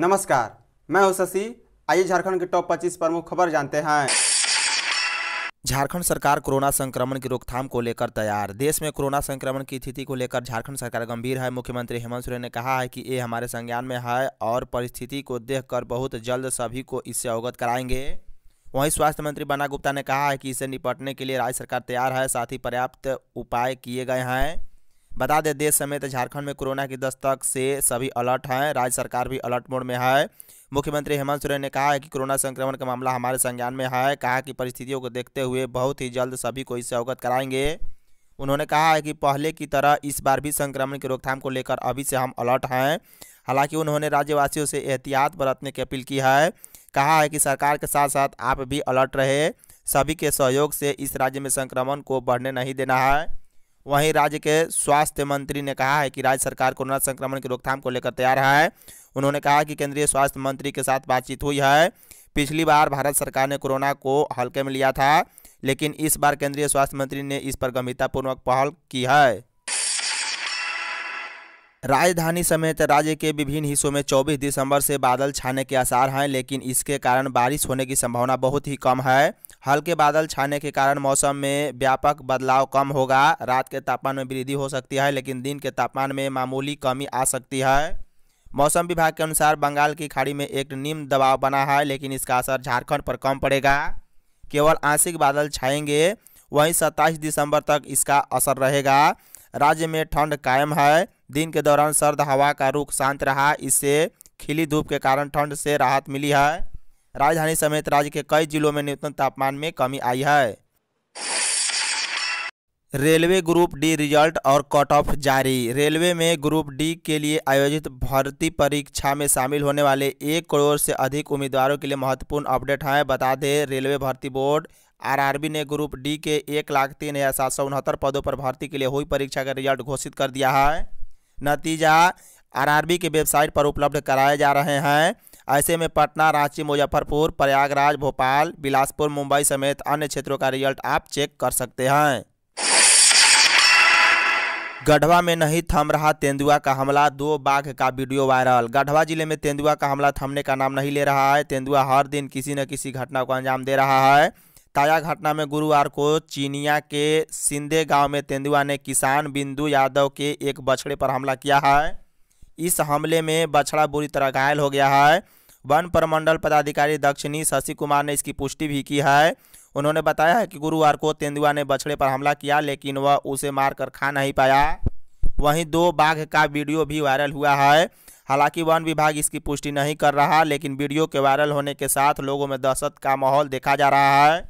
नमस्कार मैं हूं शशि आइए झारखंड के टॉप 25 प्रमुख खबर जानते हैं झारखंड सरकार कोरोना संक्रमण की रोकथाम को लेकर तैयार देश में कोरोना संक्रमण की स्थिति को लेकर झारखंड सरकार गंभीर है मुख्यमंत्री हेमंत सोरेन ने कहा है कि ये हमारे संज्ञान में है और परिस्थिति को देखकर बहुत जल्द सभी को इससे अवगत कराएंगे वहीं स्वास्थ्य मंत्री बना गुप्ता ने कहा है कि इससे निपटने के लिए राज्य सरकार तैयार है साथ ही पर्याप्त उपाय किए गए हैं बता दें देश समेत झारखंड में कोरोना की दस्तक से सभी अलर्ट हैं राज्य सरकार भी अलर्ट मोड में है मुख्यमंत्री हेमंत सोरेन ने कहा है कि कोरोना संक्रमण का मामला हमारे संज्ञान में है कहा कि परिस्थितियों को देखते हुए बहुत ही जल्द सभी को इससे अवगत कराएंगे उन्होंने कहा है कि पहले की तरह इस बार भी संक्रमण की रोकथाम को लेकर अभी से हम अलर्ट हैं हालांकि उन्होंने राज्यवासियों से एहतियात बरतने की अपील की है कहा है कि सरकार के साथ साथ आप भी अलर्ट रहे सभी के सहयोग से इस राज्य में संक्रमण को बढ़ने नहीं देना है वहीं राज्य के स्वास्थ्य मंत्री ने कहा है कि राज्य सरकार कोरोना संक्रमण की रोकथाम को लेकर तैयार है उन्होंने कहा कि केंद्रीय स्वास्थ्य मंत्री के साथ बातचीत हुई है पिछली बार भारत सरकार ने कोरोना को हल्के में लिया था लेकिन इस बार केंद्रीय स्वास्थ्य मंत्री ने इस पर गंभीरतापूर्वक पहल की है राजधानी समेत राज्य के विभिन्न हिस्सों में 24 दिसंबर से बादल छाने के आसार हैं लेकिन इसके कारण बारिश होने की संभावना बहुत ही कम है हल्के बादल छाने के कारण मौसम में व्यापक बदलाव कम होगा रात के तापमान में वृद्धि हो सकती है लेकिन दिन के तापमान में मामूली कमी आ सकती है मौसम विभाग के अनुसार बंगाल की खाड़ी में एक निम्न दबाव बना है लेकिन इसका असर झारखंड पर कम पड़ेगा केवल आंशिक बादल छाएंगे वहीं सत्ताईस दिसंबर तक इसका असर रहेगा राज्य में ठंड कायम है दिन के दौरान सर्द हवा का रुख शांत रहा इससे खिली धूप के कारण ठंड से राहत मिली है राजधानी समेत राज्य के कई जिलों में न्यूनतम तापमान में कमी आई है रेलवे ग्रुप डी रिजल्ट और कट ऑफ जारी रेलवे में ग्रुप डी के लिए आयोजित भर्ती परीक्षा में शामिल होने वाले एक करोड़ से अधिक उम्मीदवारों के लिए महत्वपूर्ण अपडेट हैं बता दें रेलवे भर्ती बोर्ड आरआरबी ने ग्रुप डी के एक लाख तीन हज़ार सात सौ उनहत्तर पदों पर भर्ती के लिए हुई परीक्षा का रिजल्ट घोषित कर दिया है नतीजा आर के वेबसाइट पर उपलब्ध कराए जा रहे हैं ऐसे में पटना रांची मुजफ्फरपुर प्रयागराज भोपाल बिलासपुर मुंबई समेत अन्य क्षेत्रों का रिजल्ट आप चेक कर सकते हैं गढ़वा में नहीं थम रहा तेंदुआ का हमला दो बाघ का वीडियो वायरल गढ़वा जिले में तेंदुआ का हमला थमने का नाम नहीं ले रहा है तेंदुआ हर दिन किसी न किसी घटना को अंजाम दे रहा है ताजा घटना में गुरुवार को चीनिया के सिंधे गांव में तेंदुआ ने किसान बिंदु यादव के एक बछड़े पर हमला किया है इस हमले में बछड़ा बुरी तरह घायल हो गया है वन परमंडल पदाधिकारी दक्षिणी शशि कुमार ने इसकी पुष्टि भी की है उन्होंने बताया है कि गुरुवार को तेंदुआ ने बछड़े पर हमला किया लेकिन वह उसे मारकर खा नहीं पाया वहीं दो बाघ का वीडियो भी वायरल हुआ है हालांकि वन विभाग इसकी पुष्टि नहीं कर रहा लेकिन वीडियो के वायरल होने के साथ लोगों में दहशत का माहौल देखा जा रहा है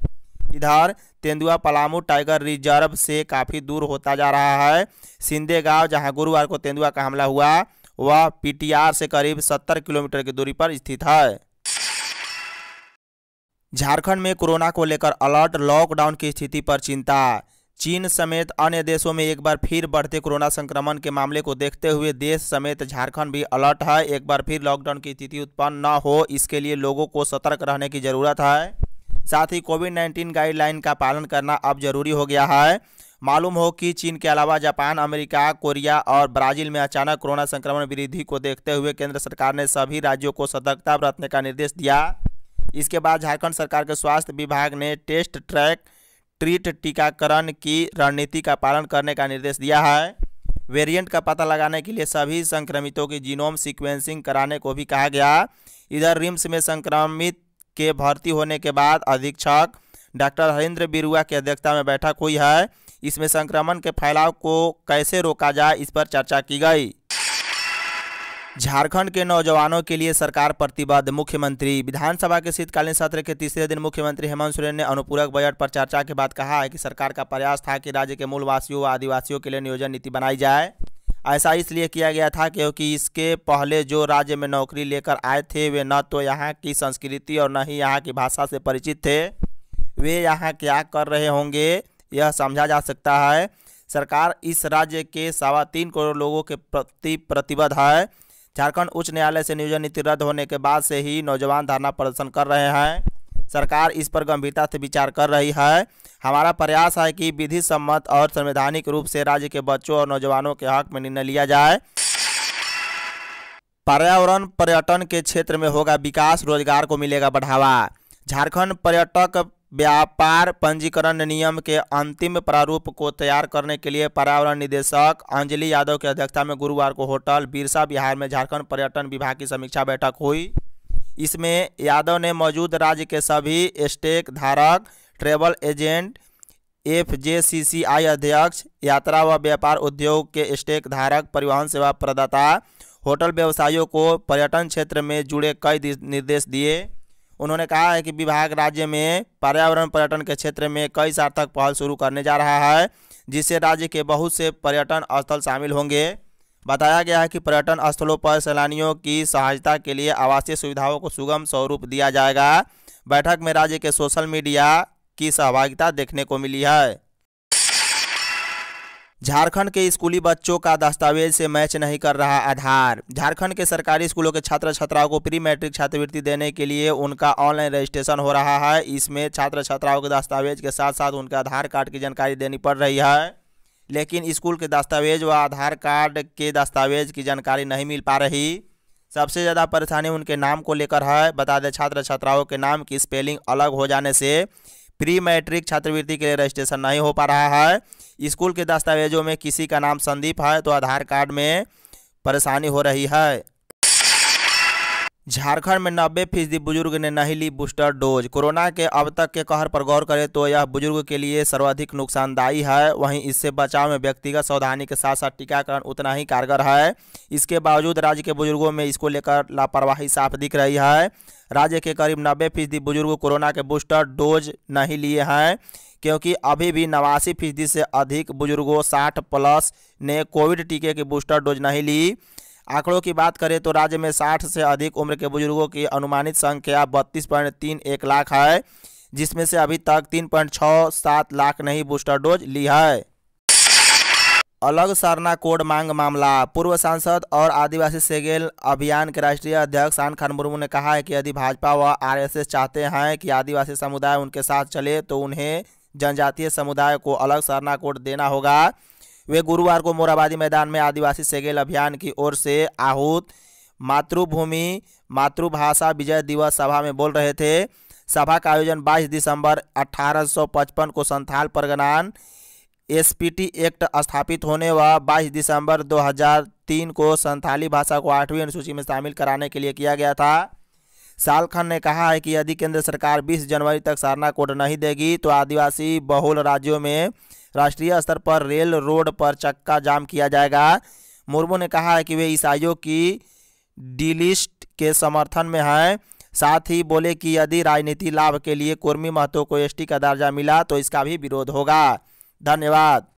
इधर तेंदुआ पलामू टाइगर रिजर्व से काफ़ी दूर होता जा रहा है सिंदे गांव जहां गुरुवार को तेंदुआ का हमला हुआ वह पीटीआर से करीब 70 किलोमीटर की दूरी पर स्थित है झारखंड में कोरोना को लेकर अलर्ट लॉकडाउन की स्थिति पर चिंता चीन समेत अन्य देशों में एक बार फिर बढ़ते कोरोना संक्रमण के मामले को देखते हुए देश समेत झारखंड भी अलर्ट है एक बार फिर लॉकडाउन की स्थिति उत्पन्न न हो इसके लिए लोगों को सतर्क रहने की जरूरत है साथ ही कोविड नाइन्टीन गाइडलाइन का पालन करना अब जरूरी हो गया है मालूम हो कि चीन के अलावा जापान अमेरिका कोरिया और ब्राजील में अचानक कोरोना संक्रमण वृद्धि को देखते हुए केंद्र सरकार ने सभी राज्यों को सतर्कता बरतने का निर्देश दिया इसके बाद झारखंड सरकार के स्वास्थ्य विभाग ने टेस्ट ट्रैक ट्रीट टीकाकरण की रणनीति का पालन करने का निर्देश दिया है वेरिएंट का पता लगाने के लिए सभी संक्रमितों की जीनोम सीक्वेंसिंग कराने को भी कहा गया इधर रिम्स में संक्रमित के भर्ती होने के बाद अधीक्षक डॉक्टर हरिंद्र बिरुआ की अध्यक्षता में बैठक हुई है इसमें संक्रमण के फैलाव को कैसे रोका जाए इस पर चर्चा की गई झारखंड के नौजवानों के लिए सरकार प्रतिबद्ध मुख्यमंत्री विधानसभा के शीतकालीन सत्र के तीसरे दिन मुख्यमंत्री हेमंत सोरेन ने अनुपूरक बजट पर चर्चा के बाद कहा है कि सरकार का प्रयास था कि राज्य के मूलवासियों व आदिवासियों के लिए नियोजन नीति बनाई जाए ऐसा इसलिए किया गया था क्योंकि इसके पहले जो राज्य में नौकरी लेकर आए थे वे न तो यहाँ की संस्कृति और न ही यहाँ की भाषा से परिचित थे वे यहाँ क्या कर रहे होंगे यह समझा जा सकता है सरकार इस राज्य के सवा तीन करोड़ लोगों के प्रति प्रतिबद्ध है झारखंड उच्च न्यायालय से नियोजन नीति रद्द होने के बाद से ही नौजवान धरना प्रदर्शन कर रहे हैं सरकार इस पर गंभीरता से विचार कर रही है हमारा प्रयास है कि विधि सम्मत और संवैधानिक रूप से राज्य के बच्चों और नौजवानों के हक में निर्णय लिया जाए पर्यावरण पर्यटन के क्षेत्र में होगा विकास रोजगार को मिलेगा बढ़ावा झारखंड पर्यटक व्यापार पंजीकरण नियम के अंतिम प्रारूप को तैयार करने के लिए पर्यावरण निदेशक अंजलि यादव की अध्यक्षता में गुरुवार को होटल बिरसा बिहार में झारखंड पर्यटन विभाग की समीक्षा बैठक हुई इसमें यादव ने मौजूद राज्य के सभी स्टेक धारक travel agent F J C C I अध्यक्ष यात्रा व व्यापार उद्योग के स्टेक धारक परिवहन सेवा प्रदाता होटल व्यवसायियों को पर्यटन क्षेत्र में जुड़े कई निर्देश दिए उन्होंने कहा है कि विभाग राज्य में पर्यावरण पर्यटन के क्षेत्र में कई सार्थक पहल शुरू करने जा रहा है जिससे राज्य के बहुत से पर्यटन स्थल शामिल होंगे बताया गया है कि पर्यटन स्थलों पर सैलानियों की सहायता के लिए आवासीय सुविधाओं को सुगम स्वरूप दिया जाएगा बैठक में राज्य के सोशल मीडिया की सहभागिता देखने को मिली है झारखंड के स्कूली बच्चों का दस्तावेज से मैच नहीं कर रहा आधार झारखंड के सरकारी स्कूलों के छात्र छात्राओं को प्री मैट्रिक छात्रवृत्ति देने के लिए उनका ऑनलाइन रजिस्ट्रेशन हो रहा है इसमें छात्र छात्राओं के दस्तावेज के साथ साथ उनके आधार कार्ड की जानकारी देनी पड़ रही है लेकिन स्कूल के दस्तावेज व आधार कार्ड के दस्तावेज की जानकारी नहीं मिल पा रही सबसे ज़्यादा परेशानी उनके नाम को लेकर है बता दें छात्र छात्राओं के नाम की स्पेलिंग अलग हो जाने से प्री मैट्रिक छात्रवृत्ति के लिए रजिस्ट्रेशन नहीं हो पा रहा है स्कूल के दस्तावेजों में किसी का नाम संदीप है तो आधार कार्ड में परेशानी हो रही है झारखंड में नब्बे फीसदी बुजुर्ग ने नहीं ली बूस्टर डोज कोरोना के अब तक के कहर पर गौर करें तो यह बुजुर्ग के लिए सर्वाधिक नुकसानदायी है वहीं इससे बचाव में व्यक्तिगत सावधानी के साथ साथ टीकाकरण उतना ही कारगर है इसके बावजूद राज्य के बुजुर्गों में इसको लेकर लापरवाही साफ दिख रही है राज्य के करीब नब्बे फीसदी बुजुर्ग कोरोना के बूस्टर डोज नहीं लिए हैं क्योंकि अभी भी नवासी फीसदी से अधिक बुजुर्गों साठ प्लस ने कोविड टीके की बूस्टर डोज नहीं ली आंकड़ों की बात करें तो राज्य में साठ से अधिक उम्र के बुजुर्गों की अनुमानित संख्या बत्तीस पॉइंट तीन एक लाख है जिसमें से अभी तक तीन पॉइंट छः सात लाख नहीं बूस्टर डोज ली है अलग सरना कोड मांग मामला पूर्व सांसद और आदिवासी सेगेल अभियान के राष्ट्रीय अध्यक्ष शान खान मुर्मू ने कहा है कि यदि भाजपा व आरएसएस चाहते हैं कि आदिवासी समुदाय उनके साथ चले तो उन्हें जनजातीय समुदाय को अलग सरना कोड देना होगा वे गुरुवार को मोराबादी मैदान में आदिवासी सेगेल अभियान की ओर से आहूत मातृभूमि मातृभाषा विजय दिवस सभा में बोल रहे थे सभा का आयोजन 22 दिसंबर 1855 को संथाल परगनान एसपीटी एक्ट स्थापित होने व 22 दिसंबर 2003 को संथाली भाषा को आठवीं अनुसूची में शामिल कराने के लिए किया गया था साल खान ने कहा है कि यदि केंद्र सरकार 20 जनवरी तक सारना कोड नहीं देगी तो आदिवासी बहुल राज्यों में राष्ट्रीय स्तर पर रेल रोड पर चक्का जाम किया जाएगा मुर्मू ने कहा है कि वे ईसाइयों की डीलिस्ट के समर्थन में हैं साथ ही बोले कि यदि राजनीति लाभ के लिए कुर्मी महतो को एस का दर्जा मिला तो इसका भी विरोध होगा धन्यवाद